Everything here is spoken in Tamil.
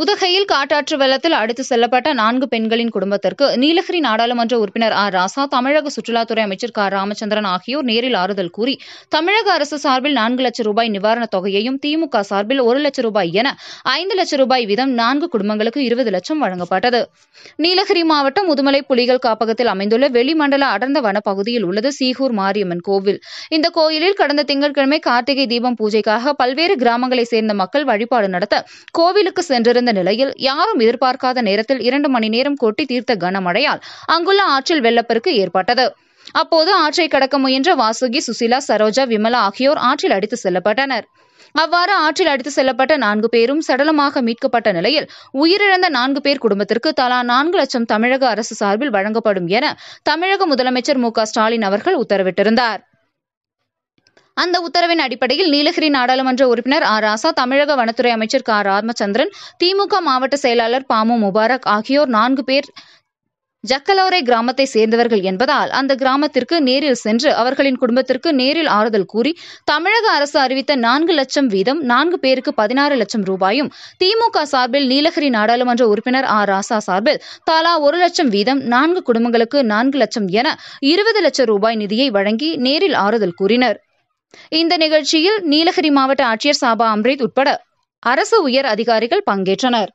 உதகையில் காட்டாற்று வெள்ளத்தில் அடித்து செல்லப்பட்ட நான்கு பெண்களின் குடும்பத்திற்கு நீலகிரி நாடாளுமன்ற உறுப்பினர் ஆர் ராசா தமிழக சுற்றுலாத்துறை அமைச்சர் க ராமச்சந்திரன் ஆகியோர் நேரில் ஆறுதல் கூறி தமிழக அரசு சார்பில் நான்கு லட்சம் ரூபாய் நிவாரணத் தொகையையும் திமுக சார்பில் ஒரு லட்சம் ரூபாய் என ஐந்து லட்சம் ரூபாய் வீதம் நான்கு குடும்பங்களுக்கு இருபது லட்சம் வழங்கப்பட்டது நீலகிரி மாவட்டம் முதுமலை புலிகள் காப்பகத்தில் அமைந்துள்ள வெளிமண்டல அடர்ந்த வனப்பகுதியில் உள்ளது சீகூர் மாரியம்மன் கோவில் இந்த கோயிலில் கடந்த திங்கட்கிழமை கார்த்திகை தீபம் பூஜைக்காக பல்வேறு கிராமங்களைச் சேர்ந்த மக்கள் வழிபாடு நடத்த கோவிலுக்கு சென்றிருந்த கொண்டிருந்த நிலையில் யாரும் எதிர்பார்க்காத நேரத்தில் இரண்டு மணி நேரம் கொட்டி தீர்த்த கனமழையால் அங்குள்ள ஆற்றில் வெள்ளப்பெருக்கு ஏற்பட்டது அப்போது ஆற்றை கடக்க முயன்ற வாசுகி சுசிலா சரோஜா விமலா ஆகியோர் ஆற்றில் அடித்து செல்லப்பட்டனர் அவ்வாறு ஆற்றில் அடித்து செல்லப்பட்ட நான்கு பேரும் சடலமாக மீட்கப்பட்ட நிலையில் உயிரிழந்த நான்கு பேர் குடும்பத்திற்கு தலா நான்கு லட்சம் தமிழக அரசு சார்பில் வழங்கப்படும் என தமிழக முதலமைச்சர் மு ஸ்டாலின் அவர்கள் உத்தரவிட்டிருந்தார் அந்த உத்தரவின் அடிப்படையில் நீலகிரி நாடாளுமன்ற உறுப்பினர் ஆர் ராசா தமிழக வனத்துறை அமைச்சர் க ராமச்சந்திரன் திமுக மாவட்ட செயலாளர் பாமு முபாரக் ஆகியோர் நான்கு பேர் ஜக்கலோரை கிராமத்தை சேர்ந்தவர்கள் என்பதால் அந்த கிராமத்திற்கு நேரில் சென்று அவர்களின் குடும்பத்திற்கு நேரில் ஆறுதல் கூறி தமிழக அரசு அறிவித்த நான்கு லட்சம் வீதம் நான்கு பேருக்கு பதினாறு லட்சம் ரூபாயும் திமுக சார்பில் நீலகிரி நாடாளுமன்ற உறுப்பினர் ஆர் ராசா சார்பில் தலா ஒரு லட்சம் வீதம் நான்கு குடும்பங்களுக்கு நான்கு லட்சம் என இருபது லட்சம் ரூபாய் நிதியை வழங்கி நேரில் ஆறுதல் கூறினர் இந்த நிகழ்ச்சியில் நீலகிரி மாவட்ட ஆட்சியர் சாபா அம்ரித் உட்பட அரசு உயர் அதிகாரிகள் பங்கேற்றனர்